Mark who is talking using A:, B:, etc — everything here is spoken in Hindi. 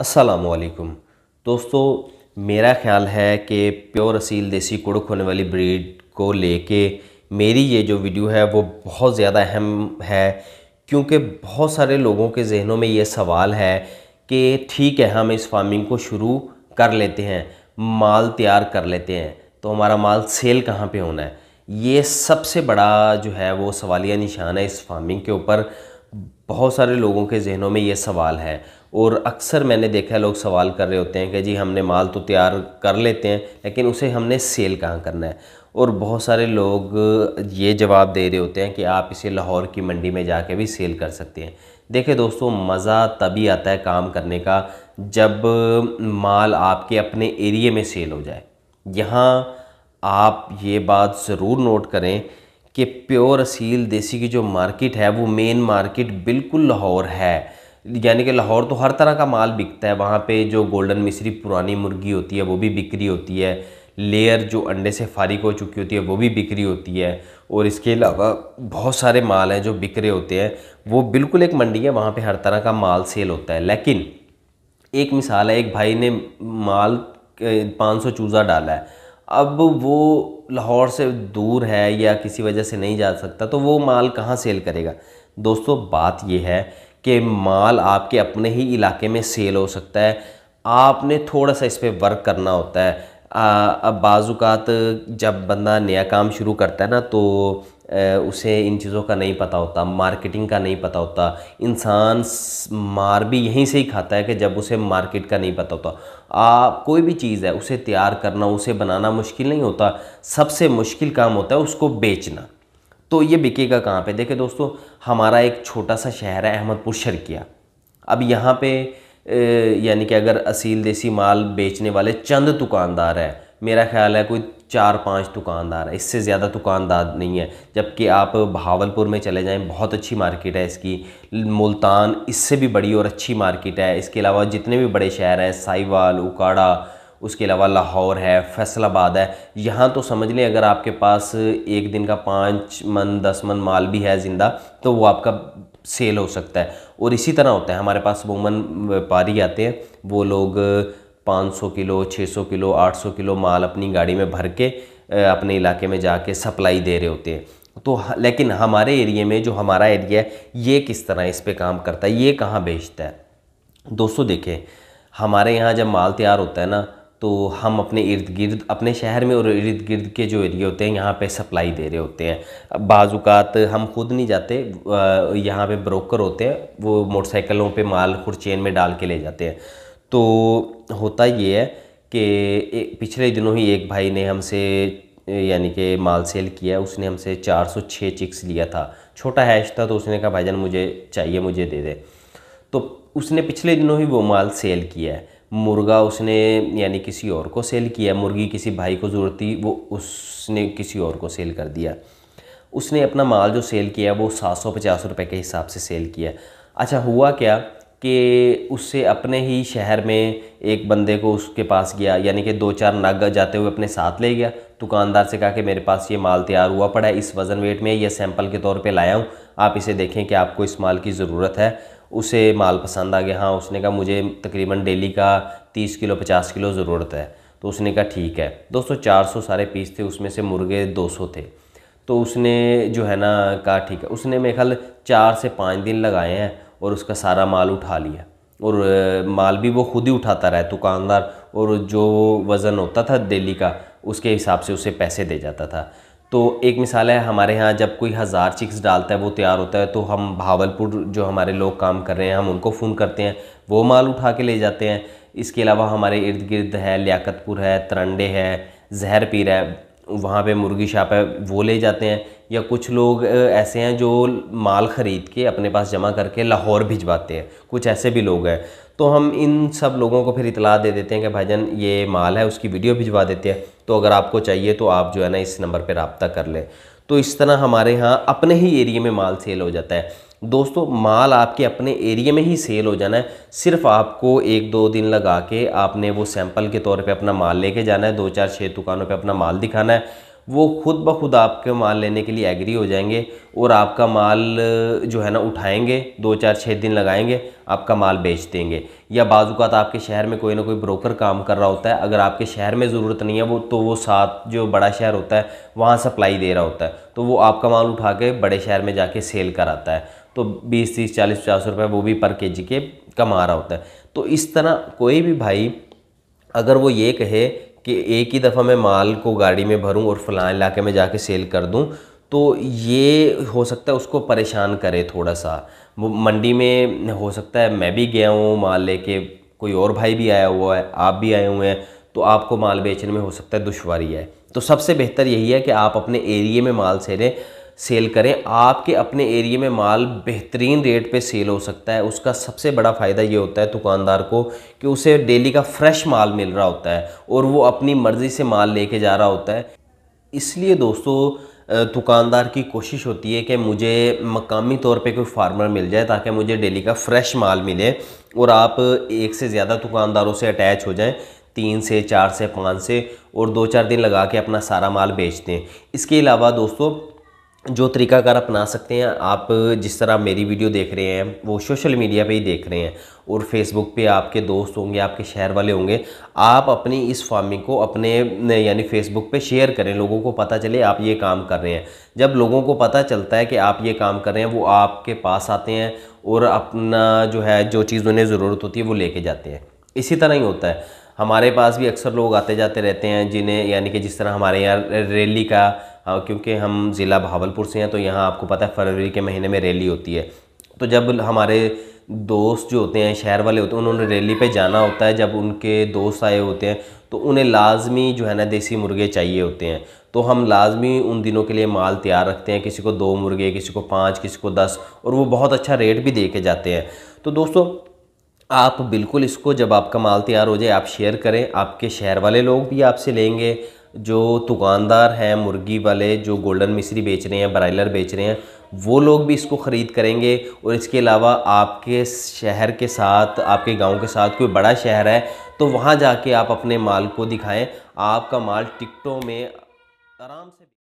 A: असलकुम दोस्तों मेरा ख्याल है कि प्योर असील देसी कुड़क होने वाली ब्रीड को लेके मेरी ये जो वीडियो है वो बहुत ज़्यादा अहम है क्योंकि बहुत सारे लोगों के जहनों में ये सवाल है कि ठीक है हम इस फार्मिंग को शुरू कर लेते हैं माल तैयार कर लेते हैं तो हमारा माल सेल कहाँ पे होना है ये सबसे बड़ा जो है वो सवालिया निशान है इस फार्मिंग के ऊपर बहुत सारे लोगों के जहनों में ये सवाल है और अक्सर मैंने देखा है लोग सवाल कर रहे होते हैं कि जी हमने माल तो तैयार कर लेते हैं लेकिन उसे हमने सेल कहाँ करना है और बहुत सारे लोग ये जवाब दे रहे होते हैं कि आप इसे लाहौर की मंडी में जाके भी सेल कर सकते हैं देखिए दोस्तों मज़ा तभी आता है काम करने का जब माल आपके अपने एरिए में सेल हो जाए यहाँ आप ये बात ज़रूर नोट करें कि प्योर असील देसी की जो मार्केट है वो मेन मार्केट बिल्कुल लाहौर है यानी कि लाहौर तो हर तरह का माल बिकता है वहाँ पे जो गोल्डन मिश्री पुरानी मुर्गी होती है वो भी बिक्री होती है लेयर जो अंडे से फारिक हो चुकी होती है वो भी बिक्री होती है और इसके अलावा बहुत सारे माल हैं जो बिक्रे होते हैं वो बिल्कुल एक मंडी है वहाँ पर हर तरह का माल सेल होता है लेकिन एक मिसाल है एक भाई ने माल पाँच सौ चूज़ा डाला है अब वो लाहौर से दूर है या किसी वजह से नहीं जा सकता तो वो माल कहाँ सेल करेगा दोस्तों बात यह है कि माल आपके अपने ही इलाके में सेल हो सकता है आपने थोड़ा सा इस पर वर्क करना होता है अब बाज़ात जब बंदा नया काम शुरू करता है ना तो उसे इन चीज़ों का नहीं पता होता मार्केटिंग का नहीं पता होता इंसान मार भी यहीं से ही खाता है कि जब उसे मार्केट का नहीं पता होता आप कोई भी चीज़ है उसे तैयार करना उसे बनाना मुश्किल नहीं होता सबसे मुश्किल काम होता है उसको बेचना तो ये बिकेगा कहाँ पे देखे दोस्तों हमारा एक छोटा सा शहर है अहमदपुर शरकिया अब यहाँ पे यानी कि अगर असील देसी माल बेचने वाले चंद दुकानदार हैं मेरा ख्याल है कोई चार पांच दुकानदार है इससे ज़्यादा दुकानदार नहीं है जबकि आप भावलपुर में चले जाएं बहुत अच्छी मार्केट है इसकी मुल्तान इससे भी बड़ी और अच्छी मार्केट है इसके अलावा जितने भी बड़े शहर हैं साईवाल उकाड़ा उसके अलावा लाहौर है फैसलाबाद है यहाँ तो समझ लें अगर आपके पास एक दिन का पाँच मन दस मन माल भी है ज़िंदा तो वो आपका सेल हो सकता है और इसी तरह होता है हमारे पास वूमन व्यापारी आते हैं वो लोग 500 किलो 600 किलो 800 किलो माल अपनी गाड़ी में भर के अपने इलाके में जाके सप्लाई दे रहे होते हैं तो लेकिन हमारे एरिए में जो हमारा एरिया है ये किस तरह इस पर काम करता है ये कहाँ बेचता है दोस्तों देखें हमारे यहाँ जब माल तैयार होता है ना तो हम अपने इर्द गिर्द अपने शहर में और इर्द गिर्द के जो एरिए होते हैं यहाँ पे सप्लाई दे रहे होते हैं बाज़ात हम खुद नहीं जाते यहाँ पे ब्रोकर होते हैं वो मोटरसाइकिलों पे माल खुर चेन में डाल के ले जाते हैं तो होता ये है कि पिछले दिनों ही एक भाई ने हमसे यानी कि माल सेल किया उसने हमसे 406 चिक्स लिया था छोटा हैश था तो उसने कहा भाईजान मुझे चाहिए मुझे दे दे तो उसने पिछले दिनों ही वो माल सेल किया है मुर्गा उसने यानी किसी और को सेल किया मुर्गी किसी भाई को ज़रूरत थी वो उसने किसी और को सेल कर दिया उसने अपना माल जो सेल किया वो सात सौ पचास रुपये के हिसाब से सेल किया अच्छा हुआ क्या कि उससे अपने ही शहर में एक बंदे को उसके पास गया यानी कि दो चार नग जाते हुए अपने साथ ले गया दुकानदार से कहा कि मेरे पास ये माल तैयार हुआ पड़ा है इस वज़न वेट में यह सैंपल के तौर पे लाया हूँ आप इसे देखें कि आपको इस माल की ज़रूरत है उसे माल पसंद आ गया हाँ उसने कहा मुझे तकरीबन डेली का तीस किलो पचास किलो ज़रूरत है तो उसने कहा ठीक है दोस्तों चार सौ सारे पीस थे उसमें से मुर्गे दो सौ थे तो उसने जो है ना कहा ठीक है उसने मेरे ख्याल चार से पाँच दिन लगाए हैं और उसका सारा माल उठा लिया और माल भी वो खुद ही उठाता रहा दुकानदार और जो वज़न होता था दिल्ली का उसके हिसाब से उसे पैसे दे जाता था तो एक मिसाल है हमारे यहाँ जब कोई हज़ार चिक्स डालता है वो तैयार होता है तो हम भावलपुर जो हमारे लोग काम कर रहे हैं हम उनको फ़ोन करते हैं वो माल उठा के ले जाते हैं इसके अलावा हमारे इर्द गिर्द है लियाकतपुर है तरंडे है जहर पीर है वहाँ पे मुर्गी शॉप है वो ले जाते हैं या कुछ लोग ऐसे हैं जो माल ख़रीद के अपने पास जमा करके लाहौर भिजवाते हैं कुछ ऐसे भी लोग हैं तो हम इन सब लोगों को फिर इतला दे देते हैं कि भाई ये माल है उसकी वीडियो भिजवा देते हैं तो अगर आपको चाहिए तो आप जो है ना इस नंबर पर रबता कर लें तो इस तरह हमारे यहाँ अपने ही एरिए में माल सेल हो जाता है दोस्तों माल आपके अपने एरिया में ही सेल हो जाना है सिर्फ आपको एक दो दिन लगा के आपने वो सैंपल के तौर पे अपना माल लेके जाना है दो चार छः दुकानों पे अपना माल दिखाना है वो खुद ब खुद आपके माल लेने के लिए एग्री हो जाएंगे और आपका माल जो है ना उठाएंगे दो चार छः दिन लगाएंगे आपका माल बेच देंगे या बाजूकात आपके शहर में कोई ना कोई ब्रोकर काम कर रहा होता है अगर आपके शहर में ज़रूरत नहीं है वो तो वो साथ जो बड़ा शहर होता है वहाँ सप्लाई दे रहा होता है तो वो आपका माल उठा के बड़े शहर में जाके सेल कराता है तो बीस तीस चालीस पचास रुपये वो भी पर के जी के कमा रहा होता है तो इस तरह कोई भी भाई अगर वो ये कहे कि एक ही दफ़ा मैं माल को गाड़ी में भरूं और फलां इलाके में जाके सेल कर दूं तो ये हो सकता है उसको परेशान करे थोड़ा सा वो मंडी में हो सकता है मैं भी गया हूँ माल लेके कोई और भाई भी आया हुआ है आप भी आए हुए हैं तो आपको माल बेचने में हो सकता है दुशारी है तो सबसे बेहतर यही है कि आप अपने एरिए में माल सेलें सेल करें आपके अपने एरिए में माल बेहतरीन रेट पे सेल हो सकता है उसका सबसे बड़ा फ़ायदा ये होता है दुकानदार को कि उसे डेली का फ्रेश माल मिल रहा होता है और वो अपनी मर्ज़ी से माल लेके जा रहा होता है इसलिए दोस्तों दुकानदार की कोशिश होती है कि मुझे मकामी तौर पे कोई फार्मर मिल जाए ताकि मुझे डेली का फ्रेश माल मिले और आप एक से ज़्यादा दुकानदारों से अटैच हो जाएँ तीन से चार से पाँच से और दो चार दिन लगा के अपना सारा माल बेच दें इसके अलावा दोस्तों जो तरीकाकार अपना सकते हैं आप जिस तरह मेरी वीडियो देख रहे हैं वो सोशल मीडिया पे ही देख रहे हैं और फेसबुक पे आपके दोस्त होंगे आपके शहर वाले होंगे आप अपनी इस फार्मिंग को अपने यानी फेसबुक पे शेयर करें लोगों को पता चले आप ये काम कर रहे हैं जब लोगों को पता चलता है कि आप ये काम कर रहे हैं वो आपके पास आते हैं और अपना जो है जो चीज़ उन्हें ज़रूरत होती है वो ले जाते हैं इसी तरह ही होता है हमारे पास भी अक्सर लोग आते जाते रहते हैं जिन्हें यानी कि जिस तरह हमारे यहाँ रैली का हाँ, क्योंकि हम ज़िला भावलपुर से हैं तो यहाँ आपको पता है फरवरी के महीने में रैली होती है तो जब हमारे दोस्त जो होते हैं शहर वाले होते हैं उन्होंने रैली पे जाना होता है जब उनके दोस्त आए होते हैं तो उन्हें लाजमी जो है ना देसी मुर्गे चाहिए होते हैं तो हम लाजमी उन दिनों के लिए माल तैयार रखते हैं किसी को दो मुर्गे किसी को पाँच किसी को दस और वो बहुत अच्छा रेट भी दे के जाते हैं तो दोस्तों आप बिल्कुल इसको जब आपका माल तैयार हो जाए आप शेयर करें आपके शहर वाले लोग भी आपसे लेंगे जो दुकानदार हैं मुर्गी वाले जो गोल्डन मिश्री बेच रहे हैं ब्रायलर बेच रहे हैं वो लोग भी इसको ख़रीद करेंगे और इसके अलावा आपके शहर के साथ आपके गांव के साथ कोई बड़ा शहर है तो वहाँ जाके आप अपने माल को दिखाएं आपका माल टिकटों में आराम